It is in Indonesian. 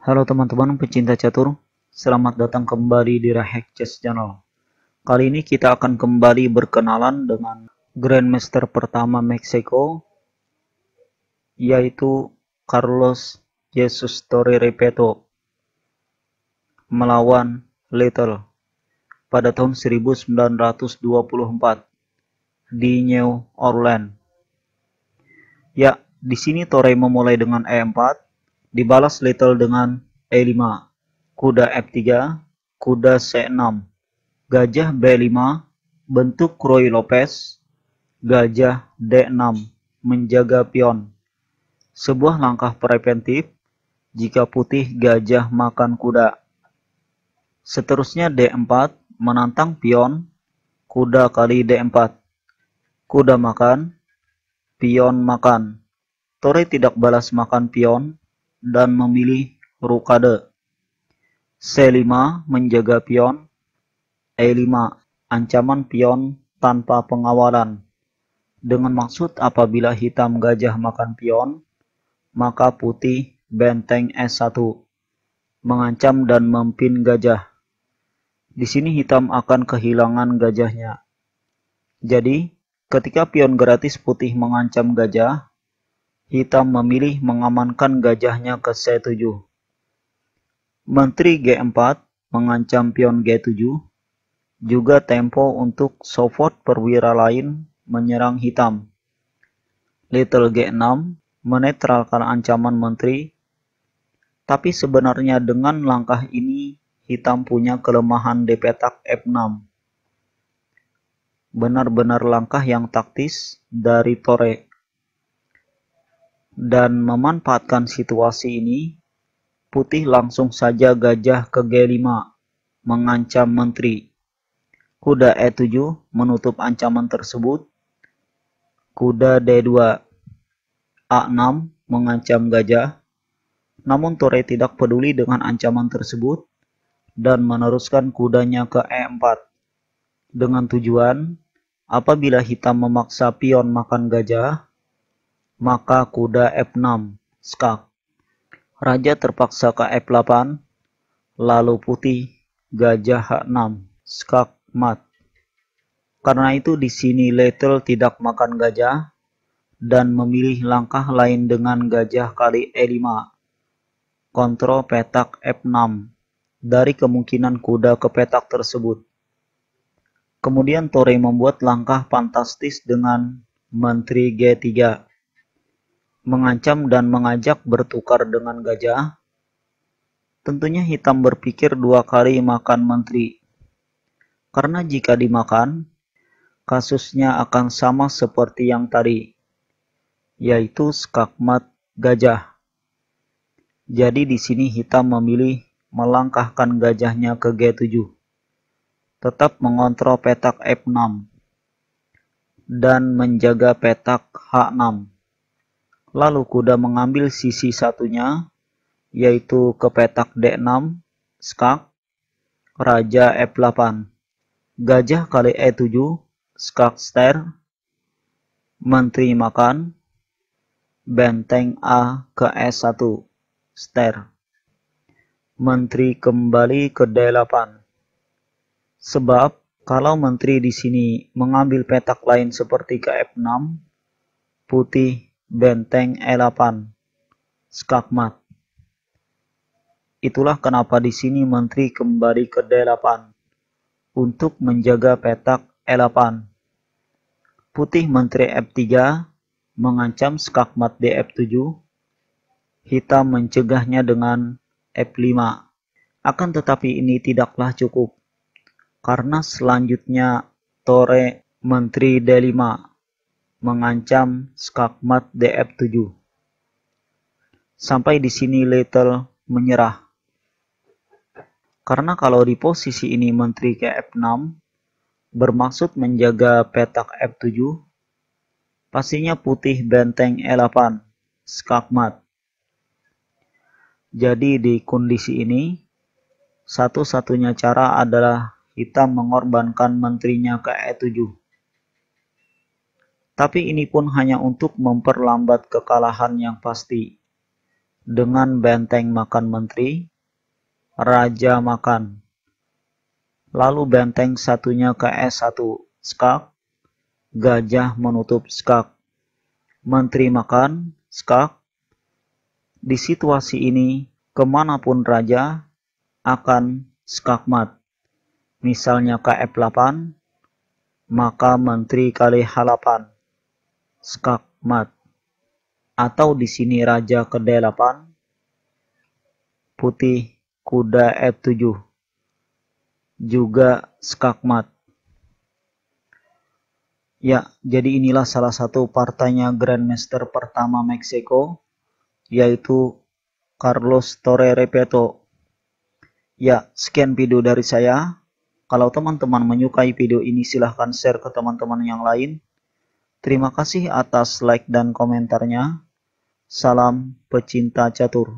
Halo teman-teman pecinta catur, selamat datang kembali di Rahek Chess Channel. Kali ini kita akan kembali berkenalan dengan Grandmaster pertama Meksiko, yaitu Carlos Jesus Torre Repeto melawan Little pada tahun 1924 di New Orleans. Ya, di sini Torre memulai dengan E4, Dibalas Little dengan E5, kuda F3, kuda C6, gajah B5, bentuk Roy Lopez, gajah D6, menjaga pion. Sebuah langkah preventif jika putih gajah makan kuda. Seterusnya D4 menantang pion, kuda kali D4. Kuda makan, pion makan. Tore tidak balas makan pion, dan memilih rukade. C5 menjaga pion. E5 ancaman pion tanpa pengawalan. Dengan maksud apabila hitam gajah makan pion, maka putih benteng S1 mengancam dan mempin gajah. Di sini hitam akan kehilangan gajahnya. Jadi, ketika pion gratis putih mengancam gajah, Hitam memilih mengamankan gajahnya ke C7. Menteri G4 mengancam pion G7, juga tempo untuk sofot perwira lain menyerang hitam. Little G6 menetralkan ancaman menteri, tapi sebenarnya dengan langkah ini hitam punya kelemahan di petak F6. Benar-benar langkah yang taktis dari Torre dan memanfaatkan situasi ini, Putih langsung saja gajah ke G5, mengancam menteri. Kuda E7 menutup ancaman tersebut. Kuda D2, A6 mengancam gajah. Namun Tore tidak peduli dengan ancaman tersebut dan meneruskan kudanya ke E4. Dengan tujuan, apabila hitam memaksa pion makan gajah, maka kuda F6, skak. Raja terpaksa ke F8, lalu putih, gajah H6, skak mat. Karena itu di sini Little tidak makan gajah dan memilih langkah lain dengan gajah kali E5. Kontrol petak F6 dari kemungkinan kuda ke petak tersebut. Kemudian Torre membuat langkah fantastis dengan menteri G3 mengancam dan mengajak bertukar dengan gajah? Tentunya hitam berpikir dua kali makan menteri. Karena jika dimakan, kasusnya akan sama seperti yang tadi, yaitu skakmat gajah. Jadi di sini hitam memilih melangkahkan gajahnya ke G7. Tetap mengontrol petak F6 dan menjaga petak H6. Lalu kuda mengambil sisi satunya, yaitu ke petak D6, skak, raja F8, gajah kali E7, skak ster, menteri makan, benteng A ke E1, ster. Menteri kembali ke D8. Sebab kalau menteri di sini mengambil petak lain seperti ke F6, putih Benteng E8 Skakmat Itulah kenapa di sini menteri kembali ke D8 untuk menjaga petak E8. Putih menteri F3 mengancam skakmat DF7. Hitam mencegahnya dengan F5. Akan tetapi ini tidaklah cukup karena selanjutnya Tore menteri D5 mengancam skakmat df7. Sampai di sini Little menyerah. Karena kalau di posisi ini menteri ke f6, bermaksud menjaga petak f7, pastinya putih benteng e8, skakmat. Jadi di kondisi ini, satu-satunya cara adalah hitam mengorbankan menterinya ke E7. Tapi ini pun hanya untuk memperlambat kekalahan yang pasti. Dengan benteng makan menteri, raja makan. Lalu benteng satunya ke S1 skak, gajah menutup skak. Menteri makan skak. Di situasi ini, kemanapun raja akan skakmat. Misalnya ke F8, maka menteri kali halapan Skakmat atau di sini raja ke-8 putih kuda F7 juga skakmat. Ya, jadi inilah salah satu partainya Grandmaster pertama Meksiko yaitu Carlos Torre Repetto Ya, sekian video dari saya. Kalau teman-teman menyukai video ini silahkan share ke teman-teman yang lain. Terima kasih atas like dan komentarnya. Salam pecinta catur.